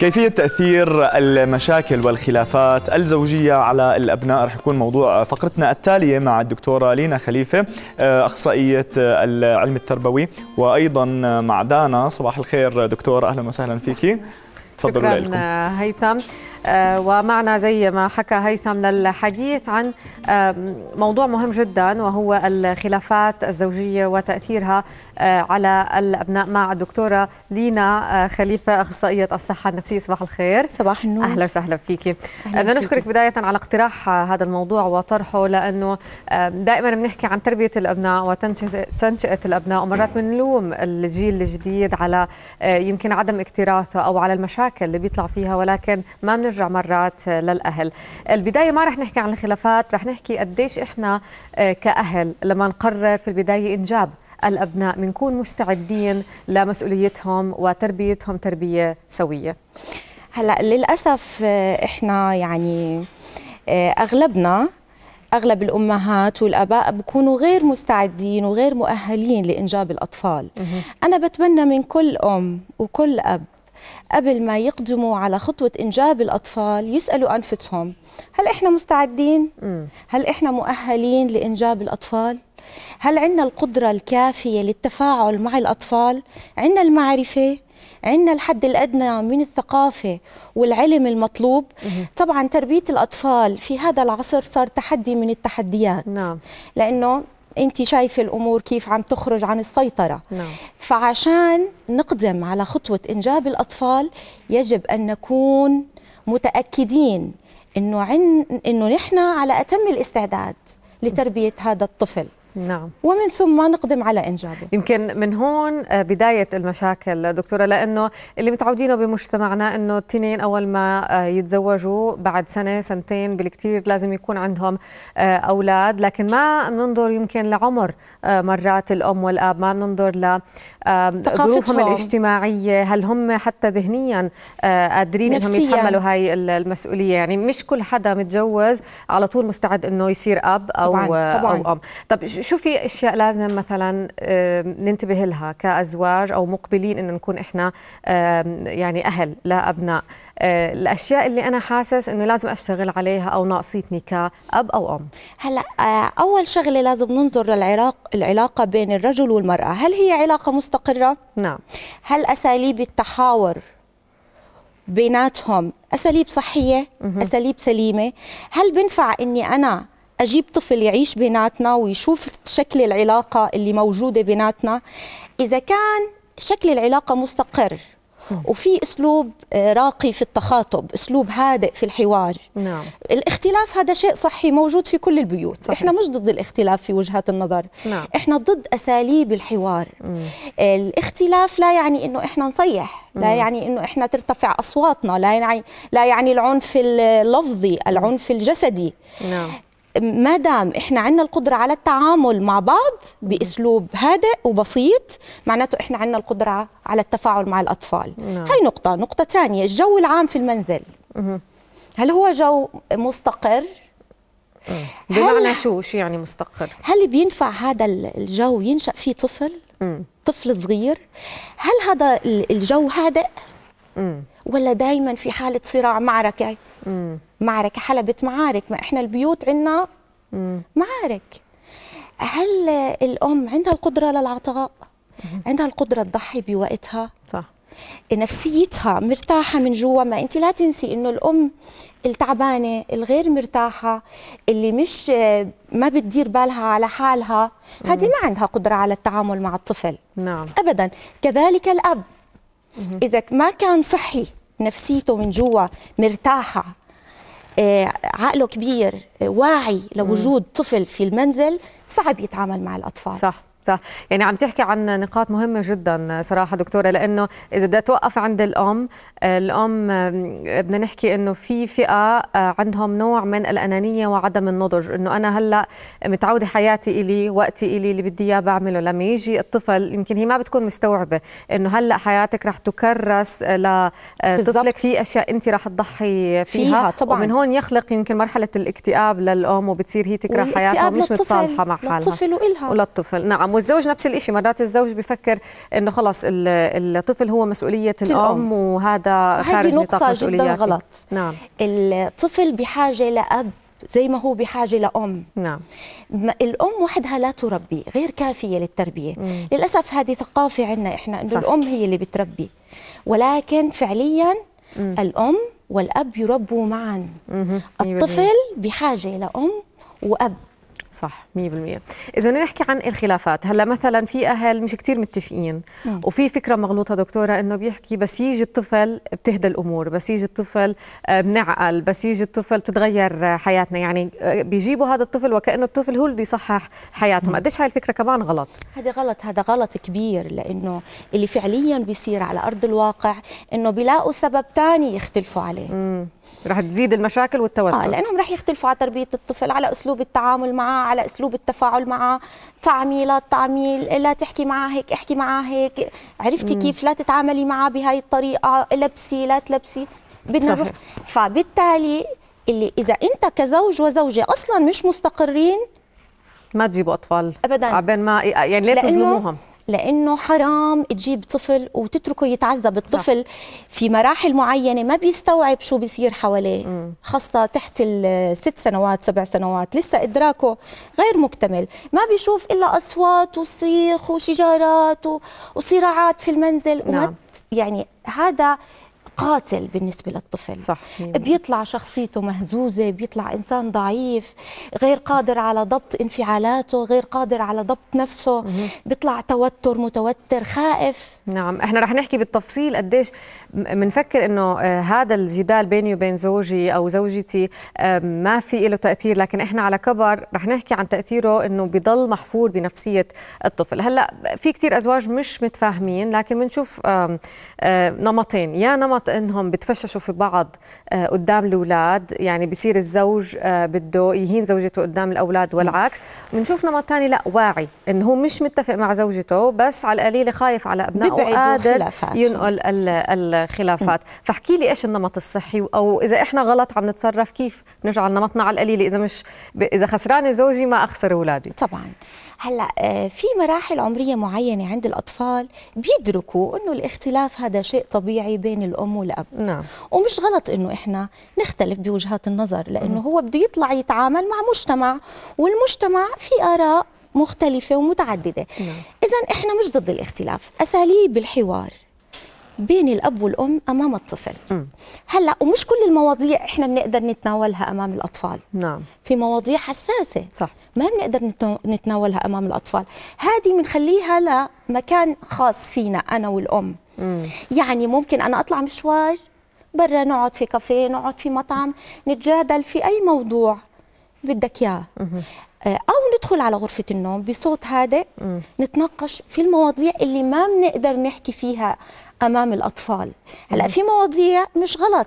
كيفية تأثير المشاكل والخلافات الزوجية على الأبناء رح يكون موضوع فقرتنا التالية مع الدكتورة لينا خليفة آه، أخصائية العلم التربوي وأيضا مع دانا صباح الخير دكتور أهلا وسهلا فيكي تفضلوا شكرا آه، هيثم آه، ومعنا زي ما حكى هيثم للحديث عن موضوع مهم جدا وهو الخلافات الزوجية وتأثيرها آه، على الأبناء مع الدكتورة لينا آه، خليفة أخصائية الصحة النفسية صباح الخير صباح النور أهلا وسهلا فيكي بدنا نشكرك بداية على اقتراح هذا الموضوع وطرحه لأنه دائما بنحكي عن تربية الأبناء وتنشئة الأبناء ومرات نعم. بنلوم الجيل الجديد على يمكن عدم اكتراثه أو على المشاكل اللي بيطلع فيها ولكن ما بنرجع ترجع مرات للاهل البدايه ما رح نحكي عن الخلافات رح نحكي قديش احنا آه، كاهل لما نقرر في البدايه انجاب الابناء بنكون مستعدين لمسؤوليتهم وتربيتهم تربيه سويه هلا للاسف آه، احنا يعني آه، اغلبنا اغلب الامهات والاباء بكونوا غير مستعدين وغير مؤهلين لانجاب الاطفال انا بتمنى من كل ام وكل اب قبل ما يقدموا على خطوة إنجاب الأطفال يسألوا أنفسهم هل إحنا مستعدين؟ هل إحنا مؤهلين لإنجاب الأطفال؟ هل عندنا القدرة الكافية للتفاعل مع الأطفال؟ عندنا المعرفة؟ عندنا الحد الادنى من الثقافه والعلم المطلوب طبعا تربيه الاطفال في هذا العصر صار تحدي من التحديات نعم. لانه انت شايفه الامور كيف عم تخرج عن السيطره نعم. فعشان نقدم على خطوه انجاب الاطفال يجب ان نكون متاكدين انه عن انه نحن على اتم الاستعداد لتربيه هذا الطفل نعم ومن ثم نقدم على انجابه يمكن من هون آه، بدايه المشاكل دكتوره لانه اللي متعودينه بمجتمعنا انه التنين اول ما آه، يتزوجوا بعد سنه سنتين بالكثير لازم يكون عندهم آه، اولاد لكن ما بننظر يمكن لعمر مرات الام والاب ما بننظر ل ظروفهم الاجتماعيه هل هم حتى ذهنيا قادرين انهم يتحملوا هاي المسؤوليه يعني مش كل حدا متجوز على طول مستعد انه يصير اب او طبعاً. طبعاً. او ام طب شو في اشياء لازم مثلا ننتبه لها كازواج او مقبلين انه نكون احنا يعني اهل لا ابناء آه، الاشياء اللي انا حاسس انه لازم اشتغل عليها او ناقصتني كاب او ام هلا آه، اول شغله لازم ننظر للعراق العلاقه بين الرجل والمراه هل هي علاقه مستقره نعم هل اساليب التحاور بيناتهم اساليب صحيه اساليب سليمه هل بنفع اني انا اجيب طفل يعيش بيناتنا ويشوف شكل العلاقه اللي موجوده بيناتنا اذا كان شكل العلاقه مستقر وفي اسلوب آه، راقي في التخاطب اسلوب هادئ في الحوار نعم. الاختلاف هذا شيء صحي موجود في كل البيوت صحيح. احنا مش ضد الاختلاف في وجهات النظر نعم. احنا ضد اساليب الحوار مم. الاختلاف لا يعني انه احنا نصيح مم. لا يعني انه احنا ترتفع اصواتنا لا يعني لا يعني العنف اللفظي العنف الجسدي نعم. ما دام احنا عندنا القدره على التعامل مع بعض باسلوب هادئ وبسيط معناته احنا عندنا القدره على التفاعل مع الاطفال نعم. هاي نقطه نقطه ثانيه الجو العام في المنزل مه. هل هو جو مستقر بمعنى شو شو يعني مستقر هل بينفع هذا الجو ينشا فيه طفل مه. طفل صغير هل هذا الجو هادئ ولا دائما في حاله صراع معركه معركة حلبة معارك ما إحنا البيوت عنا معارك هل الأم عندها القدرة للعطاء عندها القدرة تضحي بوقتها صح نفسيتها مرتاحة من جوا ما أنت لا تنسي إنه الأم التعبانة الغير مرتاحة اللي مش ما بتدير بالها على حالها هذه ما عندها قدرة على التعامل مع الطفل نعم أبدا كذلك الأب إذا ما كان صحي نفسيته من جوا مرتاحة آه، عقله كبير آه، واعي لوجود طفل في المنزل صعب يتعامل مع الاطفال صح. صح يعني عم تحكي عن نقاط مهمة جدا صراحة دكتورة لأنه إذا بدي أتوقف عند الأم الأم بدنا نحكي إنه في فئة آه، عندهم نوع من الأنانية وعدم النضج إنه أنا هلأ متعودة حياتي إلي وقتي إلي اللي بدي إياه بعمله لما يجي الطفل يمكن هي ما بتكون مستوعبة إنه هلأ حياتك رح تكرس لطفلك آه، في أشياء أنت رح تضحي فيها, فيها طبعا ومن هون يخلق يمكن مرحلة الاكتئاب للأم وبتصير هي تكره حياتها مش متصالحة مع حالها للطفل وإلها وللطفل نعم والزوج نفس الشيء مرات الزوج بفكر انه خلص الطفل هو مسؤوليه الام وهذا خارج نقطه جدا غلط نعم الطفل بحاجه لاب زي ما هو بحاجة لأم نعم الأم وحدها لا تربي غير كافية للتربية مم. للأسف هذه ثقافة عندنا إحنا أنه الأم هي اللي بتربي ولكن فعليا مم. الأم والأب يربوا معا مم. الطفل بحاجة لأم وأب صح 100% اذا بدنا نحكي عن الخلافات هلا مثلا في اهل مش كتير متفقين مم. نعم. وفي فكره مغلوطه دكتوره انه بيحكي بس يجي الطفل بتهدى الامور بس يجي الطفل آه، بنعقل بس يجي الطفل بتتغير حياتنا يعني آه، بيجيبوا هذا الطفل وكانه الطفل هو اللي يصحح حياتهم نعم. قديش هاي الفكره كمان غلط هذا غلط هذا غلط كبير لانه اللي فعليا بيصير على ارض الواقع انه بيلاقوا سبب ثاني يختلفوا عليه مم. رح تزيد المشاكل والتوتر اه لانهم رح يختلفوا على تربيه الطفل على اسلوب التعامل معه على اسلوب التفاعل معها تعميلات تعميل لا تحكي معها هيك احكي معها هيك عرفتي كيف لا تتعاملي معها بهاي الطريقه لبسي لا تلبسي بدنا نروح فبالتالي اللي اذا انت كزوج وزوجه اصلا مش مستقرين ما تجيبوا اطفال ابدا عبين ما يعني ليه تظلموهم لانه حرام تجيب طفل وتتركه يتعذب الطفل صح. في مراحل معينه ما بيستوعب شو بيصير حواليه م. خاصه تحت الست سنوات سبع سنوات لسه ادراكه غير مكتمل ما بيشوف الا اصوات وصريخ وشجارات وصراعات في المنزل نعم. وما يعني هذا قاتل بالنسبه للطفل صح. بيطلع شخصيته مهزوزه بيطلع انسان ضعيف غير قادر على ضبط انفعالاته غير قادر على ضبط نفسه بيطلع توتر متوتر خائف نعم احنا رح نحكي بالتفصيل قديش بنفكر انه آه، هذا الجدال بيني وبين زوجي او زوجتي ما في له تاثير لكن احنا على كبر رح نحكي عن تاثيره انه بضل محفور بنفسيه الطفل هلا في كثير ازواج مش متفاهمين لكن بنشوف آه، نمطين يا نمط انهم بتفششوا في بعض آه، قدام الاولاد يعني بصير الزوج آه، بده يهين زوجته قدام الاولاد والعكس بنشوف نمط ثاني لا واعي انه هو مش متفق مع زوجته بس على القليله خايف على ابنائه وقادر ينقل الخلافات فاحكي لي ايش النمط الصحي او اذا احنا غلط عم نتصرف كيف نرجع لنمطنا على القليله اذا مش ب... اذا خسرانه زوجي ما اخسر اولادي طبعا هلا آه، في مراحل عمريه معينه عند الاطفال بيدركوا انه الاختلاف هذا شيء طبيعي بين الام والاب نعم. ومش غلط انه احنا نختلف بوجهات النظر لانه هو بده يطلع يتعامل مع مجتمع والمجتمع في اراء مختلفة ومتعددة نعم. إذا إحنا مش ضد الاختلاف أساليب الحوار بين الاب والام امام الطفل م. هلا ومش كل المواضيع احنا بنقدر نتناولها امام الاطفال نعم في مواضيع حساسه صح ما بنقدر نتناولها امام الاطفال هذه بنخليها لمكان خاص فينا انا والام م. يعني ممكن انا اطلع مشوار برا نقعد في كافيه نقعد في مطعم نتجادل في اي موضوع بدك اياه آه، او ندخل على غرفة النوم بصوت هادئ نتناقش في المواضيع اللي ما بنقدر نحكي فيها أمام الأطفال هلأ في مواضيع مش غلط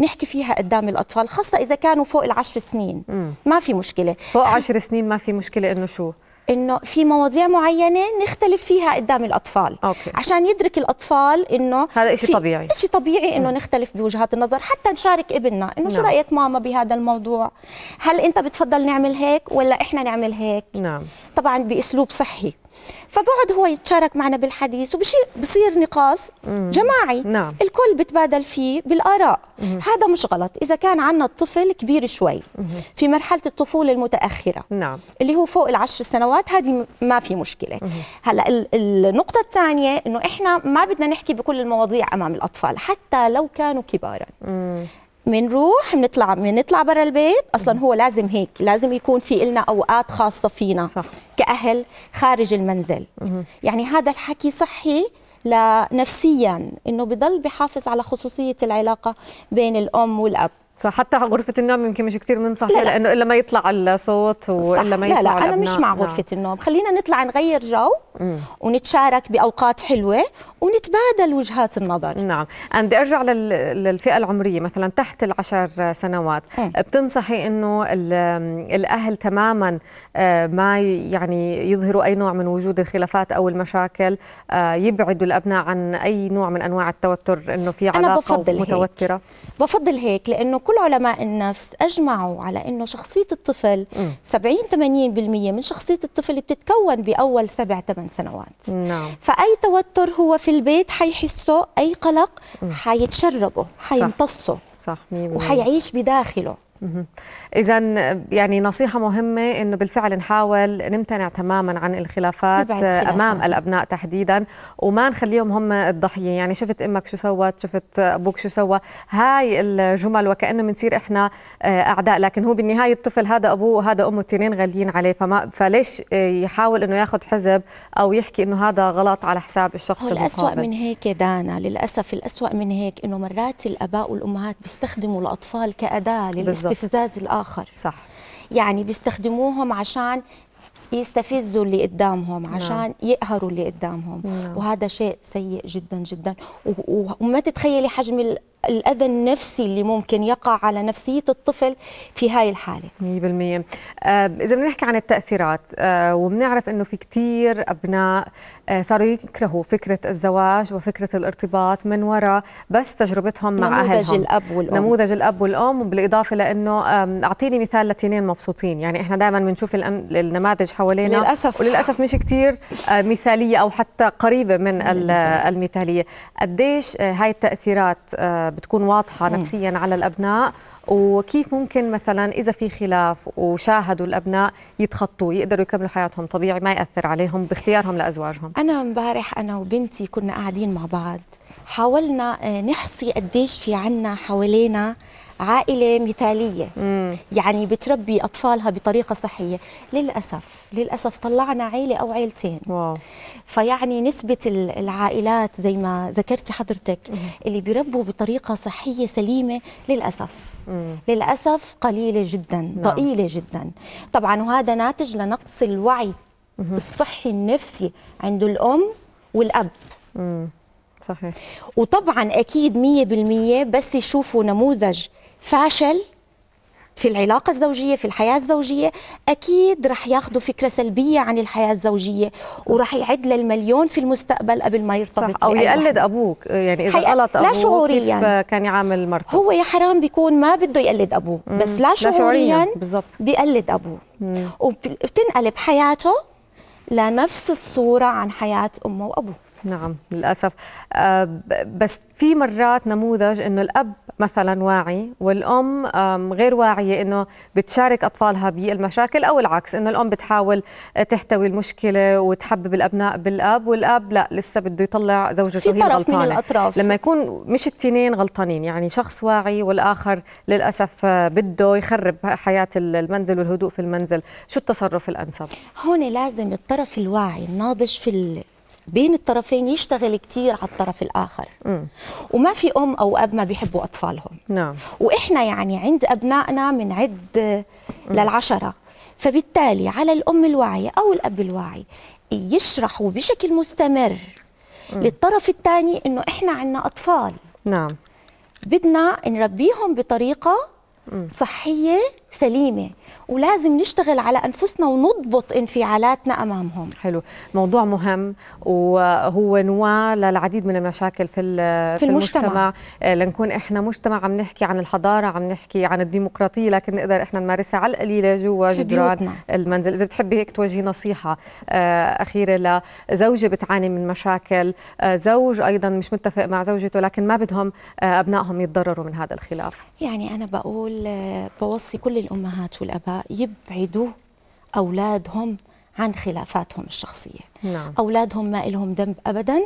نحكي فيها قدام الأطفال خاصة إذا كانوا فوق العشر سنين ما في مشكلة فوق عشر سنين ما في مشكلة إنه شو انه في مواضيع معينه نختلف فيها قدام الاطفال أوكي. عشان يدرك الاطفال انه هذا شيء طبيعي شيء طبيعي انه نختلف بوجهات النظر حتى نشارك ابننا انه نعم. شو رايك ماما بهذا الموضوع هل انت بتفضل نعمل هيك ولا احنا نعمل هيك نعم طبعا باسلوب صحي فبقعد هو يتشارك معنا بالحديث وبصير نقاش جماعي نعم. الكل بتبادل فيه بالاراء مم. هذا مش غلط اذا كان عندنا الطفل كبير شوي مم. في مرحله الطفوله المتاخره نعم. اللي هو فوق العشر سنوات السنوات هذه ما في مشكله هلا النقطه الثانيه انه احنا ما بدنا نحكي بكل المواضيع امام الاطفال حتى لو كانوا كبارا بنروح بنطلع بنطلع برا البيت اصلا هو لازم هيك لازم يكون في لنا اوقات خاصه فينا صح. كاهل خارج المنزل يعني هذا الحكي صحي لنفسيا انه بضل بحافظ على خصوصيه العلاقه بين الام والاب صح حتى غرفة النوم يمكن مش كثير بننصح فيها لا لأنه إلا ما يطلع الصوت وإلا ما يسمع لا لا أنا مش مع نعم. غرفة نعم. النوم خلينا نطلع نغير جو مم. ونتشارك بأوقات حلوة ونتبادل وجهات النظر نعم انا بدي أرجع للفئة العمرية مثلا تحت العشر سنوات مم. بتنصحي إنه الأهل تماما آه، ما يعني يظهروا أي نوع من وجود الخلافات أو المشاكل آه، يبعدوا الأبناء عن أي نوع من أنواع التوتر إنه في علاقة أنا بفضل متوترة هيك. بفضل هيك لأنه كل علماء النفس اجمعوا على انه شخصيه الطفل م. 70 80% من شخصيه الطفل بتتكون باول سبع ثمان سنوات م. نعم. فاي توتر هو في البيت حيحسه اي قلق م. حيتشربه حيمتصه صح صح. وحيعيش بداخله إذا يعني نصيحة مهمة إنه بالفعل نحاول نمتنع تماما عن الخلافات أمام الأبناء تحديدا وما نخليهم هم الضحية يعني شفت أمك شو سوت شفت أبوك شو سوى هاي الجمل وكأنه بنصير إحنا آه، أعداء لكن هو بالنهاية الطفل هذا أبوه وهذا أمه التنين غاليين عليه فما فليش آه، يحاول إنه ياخذ حزب أو يحكي إنه هذا غلط على حساب الشخص هو الأسوأ من هيك دانا للأسف الأسوأ من هيك إنه مرات الآباء والأمهات بيستخدموا الأطفال كأداة للاستقلال استفزاز الاخر صح يعني بيستخدموهم عشان يستفزوا اللي قدامهم نعم. عشان نعم. يقهروا اللي قدامهم نعم. وهذا شيء سيء جدا جدا وما تتخيلي حجم الأذى النفسي اللي ممكن يقع على نفسية الطفل في هاي الحالة 100% بالمية آه، إذا بنحكي عن التأثيرات آه، وبنعرف أنه في كتير أبناء آه، صاروا يكرهوا فكرة الزواج وفكرة الارتباط من وراء بس تجربتهم مع أهلهم نموذج الأب والأم نموذج الأب والأم بالإضافة لأنه أعطيني مثال لتنين مبسوطين يعني إحنا دائما بنشوف النماذج حوالينا للأسف وللأسف مش كتير مثالية أو حتى قريبة من المثالية قديش هاي التأثيرات بتكون واضحه نفسيا على الابناء وكيف ممكن مثلا اذا في خلاف وشاهدوا الابناء يتخطوا يقدروا يكملوا حياتهم طبيعي ما ياثر عليهم باختيارهم لازواجهم انا امبارح انا وبنتي كنا قاعدين مع بعض حاولنا آه، نحصي قديش في عنا حوالينا عائله مثاليه مم. يعني بتربي اطفالها بطريقه صحيه للاسف للاسف طلعنا عيله او عيلتين واو. فيعني نسبه العائلات زي ما ذكرتي حضرتك مم. اللي بيربوا بطريقه صحيه سليمه للاسف مم. للاسف قليله جدا نعم. ضئيله جدا طبعا وهذا ناتج لنقص الوعي الصحي النفسي عند الام والاب صحيح وطبعا اكيد 100% بس يشوفوا نموذج فاشل في العلاقة الزوجية في الحياة الزوجية أكيد رح ياخذوا فكرة سلبية عن الحياة الزوجية ورح يعد للمليون في المستقبل قبل ما يرتبط صح أو يقلد أبوك يعني إذا غلط أبوه لا شعوريا كيف كان يعامل مرته هو يا حرام بيكون ما بده يقلد أبوه بس لا شعوريا, بالضبط بيقلد أبوه وبتنقلب حياته لنفس الصورة عن حياة أمه وأبوه نعم للاسف آه، بس في مرات نموذج انه الاب مثلا واعي والام غير واعيه انه بتشارك اطفالها بالمشاكل او العكس انه الام بتحاول آه، تحتوي المشكله وتحبب الابناء بالاب والاب لا لسه بده يطلع زوجته هي غلطانه في طرف من الاطراف لما يكون مش التنين غلطانين يعني شخص واعي والاخر للاسف آه، بده يخرب حياه المنزل والهدوء في المنزل شو التصرف الانسب هون لازم الطرف الواعي الناضج في بين الطرفين يشتغل كتير على الطرف الآخر م. وما في أم أو أب ما بيحبوا أطفالهم نعم. وإحنا يعني عند أبنائنا من عد للعشرة فبالتالي على الأم الواعية أو الأب الواعي يشرحوا بشكل مستمر م. للطرف الثاني إنه إحنا عنا أطفال نعم بدنا نربيهم بطريقة م. صحية سليمه ولازم نشتغل على انفسنا ونضبط انفعالاتنا امامهم حلو موضوع مهم وهو نواه للعديد من المشاكل في في المجتمع, المجتمع. آه، لنكون احنا مجتمع عم نحكي عن الحضاره عم نحكي عن الديمقراطيه لكن نقدر احنا نمارسها على القليله جوا جدران المنزل اذا بتحبي هيك توجهي نصيحه آه، اخيره لزوجه بتعاني من مشاكل آه، زوج ايضا مش متفق مع زوجته لكن ما بدهم ابنائهم يتضرروا من هذا الخلاف يعني انا بقول بوصي كل الأمهات والأباء يبعدوا أولادهم عن خلافاتهم الشخصية نعم. أولادهم ما لهم ذنب أبدا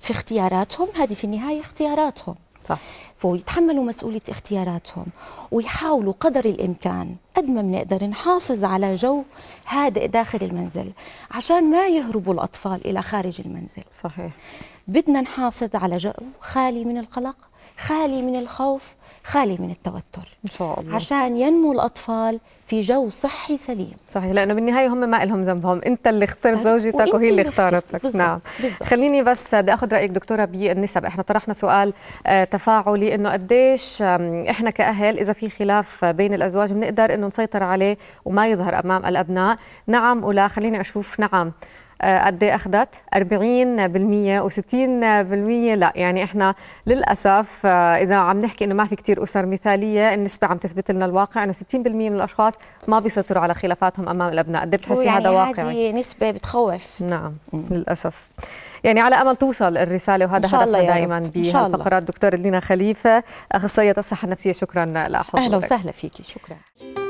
في اختياراتهم هذه في النهاية اختياراتهم صح. فيتحملوا مسؤولية اختياراتهم ويحاولوا قدر الإمكان قد ما بنقدر نحافظ على جو هادئ داخل المنزل عشان ما يهربوا الأطفال إلى خارج المنزل صحيح بدنا نحافظ على جو خالي من القلق خالي من الخوف خالي من التوتر ان شاء الله عشان ينمو الاطفال في جو صحي سليم صحيح لانه بالنهايه هم ما لهم ذنبهم انت اللي اخترت زوجتك وهي اللي اختارتك نعم بالزبط. خليني بس بدي اخذ رايك دكتوره بالنسب احنا طرحنا سؤال آه، تفاعلي انه قديش احنا كاهل اذا في خلاف بين الازواج بنقدر انه نسيطر عليه وما يظهر امام الابناء نعم ولا خليني اشوف نعم آه، قد ايه اخذت 40% و60% لا يعني احنا للاسف آه، اذا عم نحكي انه ما في كثير اسر مثاليه النسبه عم تثبت لنا الواقع انه 60% من الاشخاص ما بيسيطروا على خلافاتهم امام الابناء قد إيه بتحسي يعني هذا واقع هذه نسبه بتخوف نعم م. للاسف يعني على امل توصل الرساله وهذا هدفنا دائما بهالفقرات دكتور لينا خليفه اخصائيه الصحه النفسيه شكرا لحضورك اهلا وسهلا فيكي شكرا